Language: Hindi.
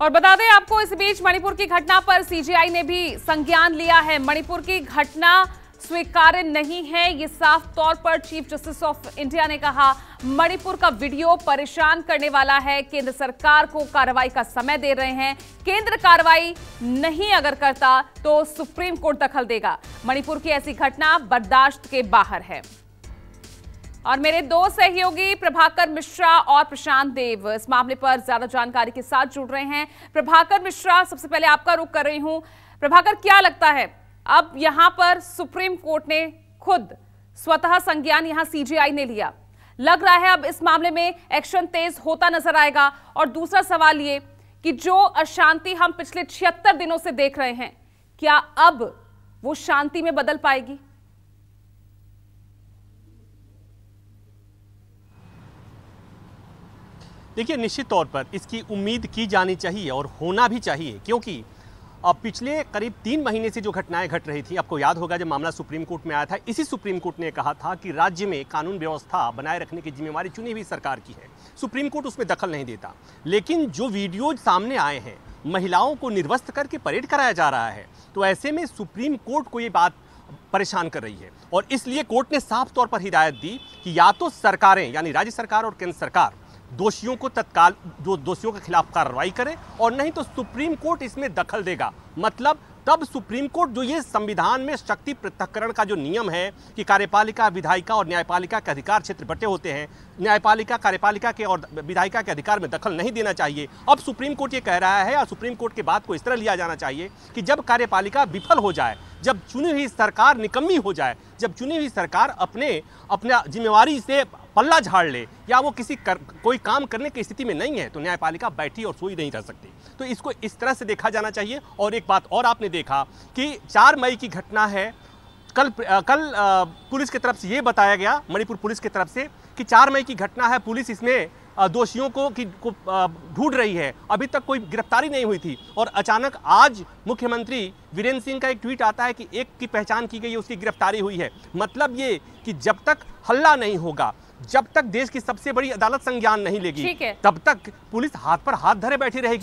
और बता दें आपको इस बीच मणिपुर की घटना पर सीजीआई ने भी संज्ञान लिया है मणिपुर की घटना स्वीकार्य नहीं है ये साफ तौर पर चीफ जस्टिस ऑफ इंडिया ने कहा मणिपुर का वीडियो परेशान करने वाला है केंद्र सरकार को कार्रवाई का समय दे रहे हैं केंद्र कार्रवाई नहीं अगर करता तो सुप्रीम कोर्ट दखल देगा मणिपुर की ऐसी घटना बर्दाश्त के बाहर है और मेरे दो सहयोगी प्रभाकर मिश्रा और प्रशांत देव इस मामले पर ज्यादा जानकारी के साथ जुड़ रहे हैं प्रभाकर मिश्रा सबसे पहले आपका रुख कर रही हूं प्रभाकर क्या लगता है अब यहां पर सुप्रीम कोर्ट ने खुद स्वतः संज्ञान यहां सीजीआई ने लिया लग रहा है अब इस मामले में एक्शन तेज होता नजर आएगा और दूसरा सवाल ये कि जो अशांति हम पिछले छिहत्तर दिनों से देख रहे हैं क्या अब वो शांति में बदल पाएगी देखिए निश्चित तौर पर इसकी उम्मीद की जानी चाहिए और होना भी चाहिए क्योंकि अब पिछले करीब तीन महीने से जो घटनाएं घट रही थी आपको याद होगा जब मामला सुप्रीम कोर्ट में आया था इसी सुप्रीम कोर्ट ने कहा था कि राज्य में कानून व्यवस्था बनाए रखने की जिम्मेवारी चुनी हुई सरकार की है सुप्रीम कोर्ट उसमें दखल नहीं देता लेकिन जो वीडियोज सामने आए हैं महिलाओं को निर्वस्त करके परेड कराया जा रहा है तो ऐसे में सुप्रीम कोर्ट को ये बात परेशान कर रही है और इसलिए कोर्ट ने साफ तौर पर हिदायत दी कि या तो सरकारें यानी राज्य सरकार और केंद्र सरकार दोषियों को तत्काल जो दोषियों के खिलाफ कार्रवाई करे और नहीं तो सुप्रीम कोर्ट इसमें दखल देगा मतलब तब सुप्रीम कोर्ट जो ये संविधान में शक्ति पृथककरण का जो नियम है कि कार्यपालिका विधायिका और न्यायपालिका के अधिकार क्षेत्र बटे होते हैं न्यायपालिका कार्यपालिका के और विधायिका के अधिकार में दखल नहीं देना चाहिए अब सुप्रीम कोर्ट ये कह रहा है और सुप्रीम कोर्ट के बात को इस तरह लिया जाना चाहिए कि जब कार्यपालिका विफल हो जाए जब चुनी हुई सरकार निकम्मी हो जाए जब चुनी हुई सरकार अपने अपना जिम्मेवारी से पल्ला झाड़ ले या वो किसी कर, कोई काम करने की स्थिति में नहीं है तो न्यायपालिका बैठी और सोई नहीं रह सकती तो इसको इस तरह से देखा जाना चाहिए और एक बात और आपने देखा कि चार मई की घटना है कल कल पुलिस की तरफ से ये बताया गया मणिपुर पुलिस की तरफ से कि चार मई की घटना है पुलिस इसमें दोषियों को की को ढूंढ रही है अभी तक कोई गिरफ्तारी नहीं हुई थी और अचानक आज मुख्यमंत्री वीरेंद्र सिंह का एक ट्वीट आता है कि एक की पहचान की गई है उसकी गिरफ्तारी हुई है मतलब ये कि जब तक हल्ला नहीं होगा जब तक देश की सबसे बड़ी अदालत संज्ञान नहीं लेगी तब तक पुलिस हाथ पर हाथ धरे बैठी रहेगी